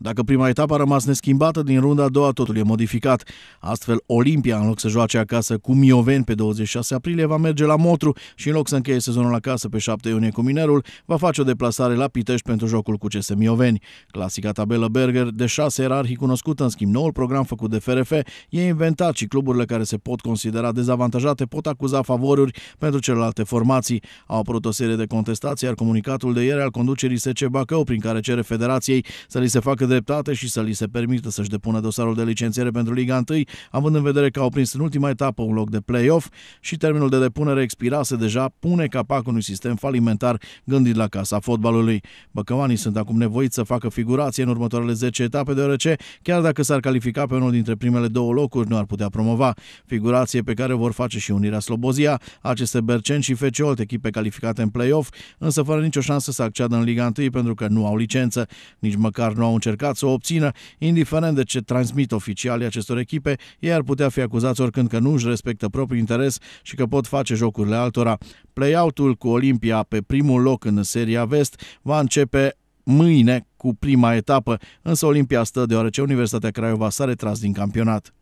Dacă prima etapă a rămas neschimbată, din runda a doua totul e modificat. Astfel, Olimpia, în loc să joace acasă cu Mioveni pe 26 aprilie, va merge la Motru și în loc să încheie sezonul acasă pe 7 iunie cu Minerul, va face o deplasare la Pitești pentru jocul cu CS Mioveni. Clasica tabelă Berger de 6 era cunoscută, în schimb noul program făcut de FRF e inventat și cluburile care se pot considera dezavantajate pot acuza favoruri pentru celelalte formații. Au apărut o serie de contestații, iar comunicatul de ieri al conducerii SC Bacău, prin care cere federației să li se facă dreptate și să li se permită să-și depună dosarul de licențiere pentru Liga 1, având în vedere că au prins în ultima etapă un loc de play-off și termenul de depunere expirase deja, pune capac unui sistem falimentar gândit la casa fotbalului. Băcăvanii sunt acum nevoiți să facă figurație în următoarele 10 etape, deoarece, chiar dacă s-ar califica pe unul dintre primele două locuri, nu ar putea promova. Figurație pe care vor face și Unirea Slobozia, aceste Berceni și FC Olt, echipe calificate în play-off, însă fără nicio șansă să acceadă în Liga 1 pentru că nu au licență. Nici măcar nu au încercat încercat să o obțină, indiferent de ce transmit oficialii acestor echipe, ei ar putea fi acuzați oricând că nu își respectă propriul interes și că pot face jocurile altora. Play-out-ul cu Olimpia pe primul loc în Seria Vest va începe mâine cu prima etapă, însă Olimpia stă deoarece Universitatea Craiova s-a retras din campionat.